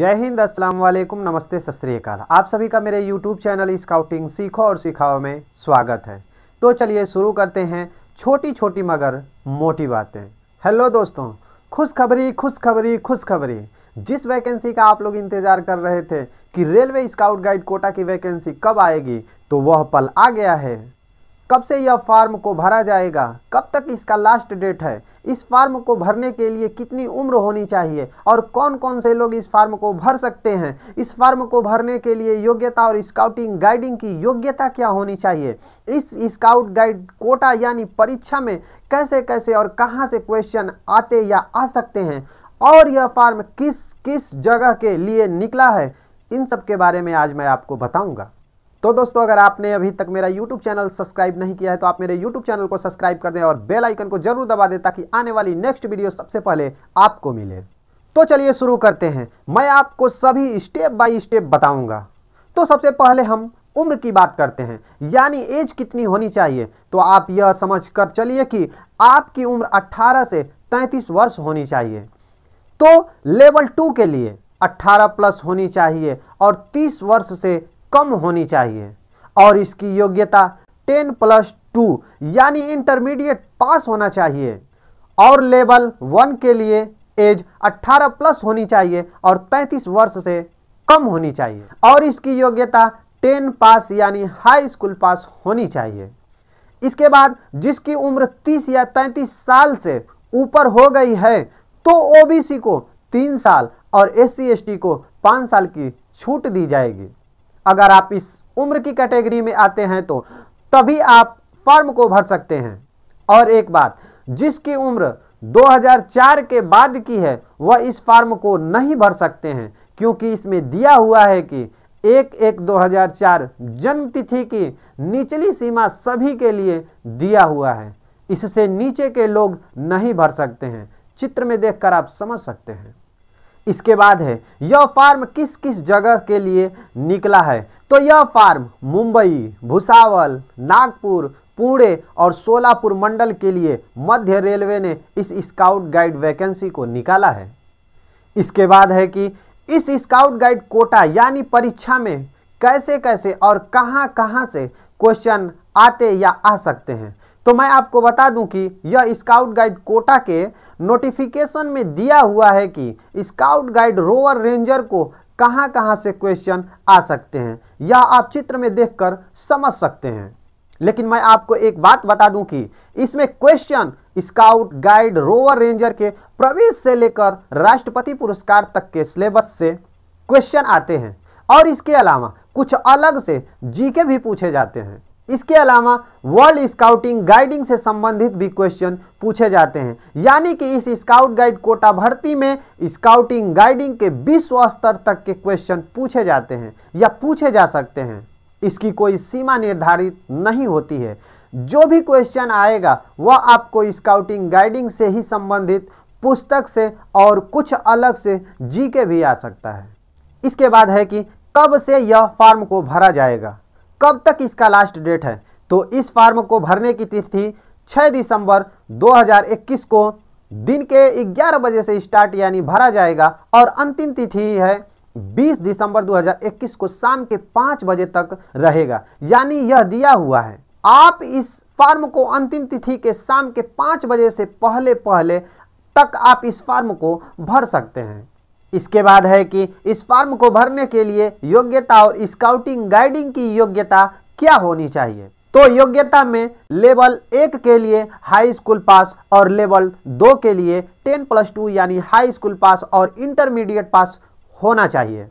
जय हिंद अस्सलाम वालेकुम नमस्ते सत आप सभी का मेरे यूट्यूब चैनल स्काउटिंग सीखो और सिखाओ में स्वागत है तो चलिए शुरू करते हैं छोटी छोटी मगर मोटी बातें हेलो दोस्तों खुशखबरी खुशखबरी खुशखबरी जिस वैकेंसी का आप लोग इंतज़ार कर रहे थे कि रेलवे स्काउट गाइड कोटा की वैकेंसी कब आएगी तो वह पल आ गया है कब से यह फॉर्म को भरा जाएगा कब तक इसका लास्ट डेट है इस फार्म को भरने के लिए कितनी उम्र होनी चाहिए और कौन कौन से लोग इस फार्म को भर सकते हैं इस फार्म को भरने के लिए योग्यता और स्काउटिंग गाइडिंग की योग्यता क्या होनी चाहिए इस स्काउट गाइड कोटा यानी परीक्षा में कैसे कैसे और कहाँ से क्वेश्चन आते या आ सकते हैं और यह फार्म किस किस जगह के लिए निकला है इन सब के बारे में आज मैं आपको बताऊंगा तो दोस्तों अगर आपने अभी तक मेरा YouTube चैनल सब्सक्राइब नहीं किया है तो आप मेरे YouTube चैनल को सब्सक्राइब कर दें और बेल आइकन को जरूर दबा दें ताकि आने वाली नेक्स्ट वीडियो सबसे पहले आपको मिले तो चलिए शुरू करते हैं मैं आपको सभी स्टेप बाय स्टेप बताऊंगा तो सबसे पहले हम उम्र की बात करते हैं यानी एज कितनी होनी चाहिए तो आप यह समझ कर चलिए कि आपकी उम्र अट्ठारह से तैंतीस वर्ष होनी चाहिए तो लेवल टू के लिए 18 प्लस होनी चाहिए और 30 वर्ष से कम होनी चाहिए और इसकी योग्यता 10 प्लस टू यानी इंटरमीडिएट पास होना चाहिए और लेवल वन के लिए एज 18 प्लस होनी चाहिए और 35 वर्ष से कम होनी चाहिए और इसकी योग्यता 10 पास यानी हाई स्कूल पास होनी चाहिए इसके बाद जिसकी उम्र 30 या 35 साल से ऊपर हो गई है तो ओबीसी को तीन साल और एस सी को पाँच साल की छूट दी जाएगी अगर आप इस उम्र की कैटेगरी में आते हैं तो तभी आप फॉर्म को भर सकते हैं और एक बात जिसकी उम्र 2004 के बाद की है वह इस फॉर्म को नहीं भर सकते हैं क्योंकि इसमें दिया हुआ है कि एक एक 2004 जन्म तिथि की निचली सीमा सभी के लिए दिया हुआ है इससे नीचे के लोग नहीं भर सकते हैं चित्र में देखकर आप समझ सकते हैं इसके बाद है यह फार्म किस किस जगह के लिए निकला है तो यह फार्म मुंबई भुसावल नागपुर पुणे और सोलापुर मंडल के लिए मध्य रेलवे ने इस स्काउट गाइड वैकेंसी को निकाला है इसके बाद है कि इस स्काउट गाइड कोटा यानी परीक्षा में कैसे कैसे और कहां कहां से क्वेश्चन आते या आ सकते हैं तो मैं आपको बता दूं कि यह स्काउट गाइड कोटा के नोटिफिकेशन में दिया हुआ है कि स्काउट गाइड रोवर रेंजर को कहां कहां से क्वेश्चन आ सकते हैं या आप चित्र में देखकर समझ सकते हैं लेकिन मैं आपको एक बात बता दूं कि इसमें question scout guide rover ranger के प्रवेश से लेकर राष्ट्रपति पुरस्कार तक के सिलेबस से क्वेश्चन आते हैं और इसके अलावा कुछ अलग से जीके भी पूछे जाते हैं इसके अलावा वर्ल्ड स्काउटिंग गाइडिंग से संबंधित भी क्वेश्चन पूछे जाते हैं यानी कि इस स्काउट गाइड कोटा भर्ती में स्काउटिंग गाइडिंग के विश्व स्तर तक के क्वेश्चन पूछे जाते हैं या पूछे जा सकते हैं इसकी कोई सीमा निर्धारित नहीं होती है जो भी क्वेश्चन आएगा वह आपको स्काउटिंग गाइडिंग से ही संबंधित पुस्तक से और कुछ अलग से जी के भी आ सकता है इसके बाद है कि कब से यह फॉर्म को भरा जाएगा कब तक इसका लास्ट डेट है तो इस फार्म को भरने की तिथि 6 दिसंबर 2021 को दिन के 11 बजे से स्टार्ट यानी भरा जाएगा और अंतिम तिथि है 20 दिसंबर 2021 को शाम के 5 बजे तक रहेगा यानी यह दिया हुआ है आप इस फार्म को अंतिम तिथि के शाम के 5 बजे से पहले पहले तक आप इस फार्म को भर सकते हैं इसके बाद है कि इस फॉर्म को भरने के लिए योग्यता और स्काउटिंग गाइडिंग की योग्यता क्या होनी चाहिए तो योग्यता में लेवल एक के लिए हाई स्कूल पास और लेवल दो के लिए टेन प्लस टू यानी हाई स्कूल पास और इंटरमीडिएट पास होना चाहिए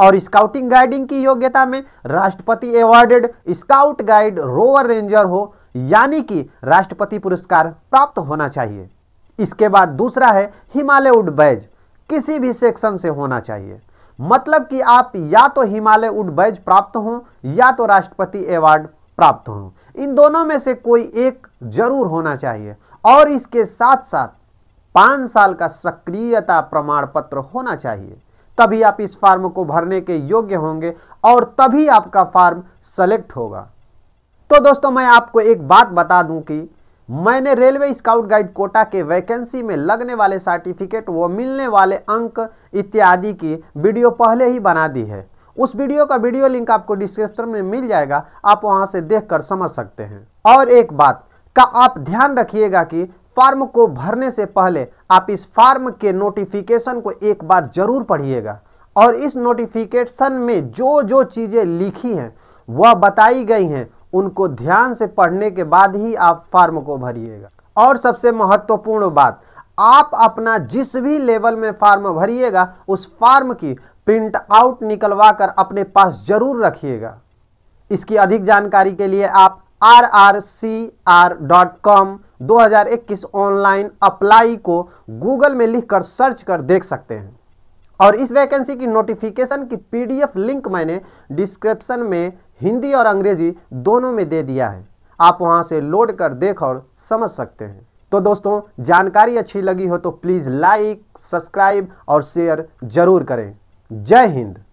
और स्काउटिंग गाइडिंग की योग्यता में राष्ट्रपति awarded scout guide rover ranger हो यानी कि राष्ट्रपति पुरस्कार प्राप्त होना चाहिए इसके बाद दूसरा है हिमालय वुड बैज किसी भी सेक्शन से होना चाहिए मतलब कि आप या तो हिमालय उड बैज प्राप्त हों या तो राष्ट्रपति अवार्ड प्राप्त हों इन दोनों में से कोई एक जरूर होना चाहिए और इसके साथ साथ पाँच साल का सक्रियता प्रमाण पत्र होना चाहिए तभी आप इस फार्म को भरने के योग्य होंगे और तभी आपका फार्म सेलेक्ट होगा तो दोस्तों मैं आपको एक बात बता दूं कि मैंने रेलवे स्काउट गाइड कोटा के वैकेंसी में लगने वाले सर्टिफिकेट व मिलने वाले अंक इत्यादि की वीडियो पहले ही बना दी है उस वीडियो का वीडियो लिंक आपको डिस्क्रिप्शन में मिल जाएगा आप वहां से देखकर समझ सकते हैं और एक बात का आप ध्यान रखिएगा कि फॉर्म को भरने से पहले आप इस फॉर्म के नोटिफिकेशन को एक बार जरूर पढ़िएगा और इस नोटिफिकेशन में जो जो चीज़ें लिखी हैं वह बताई गई हैं उनको ध्यान से पढ़ने के बाद ही आप फार्म को भरिएगा और सबसे महत्वपूर्ण बात आप अपना जिस भी लेवल में फार्म भरिएगा उस फार्म की प्रिंट आउट निकलवा कर अपने पास जरूर रखिएगा इसकी अधिक जानकारी के लिए आप R R C R dot com दो ऑनलाइन अप्लाई को गूगल में लिखकर सर्च कर देख सकते हैं और इस वैकेंसी की नोटिफिकेशन की पीडीएफ लिंक मैंने डिस्क्रिप्शन में हिंदी और अंग्रेजी दोनों में दे दिया है आप वहां से लोड कर देख और समझ सकते हैं तो दोस्तों जानकारी अच्छी लगी हो तो प्लीज़ लाइक सब्सक्राइब और शेयर जरूर करें जय हिंद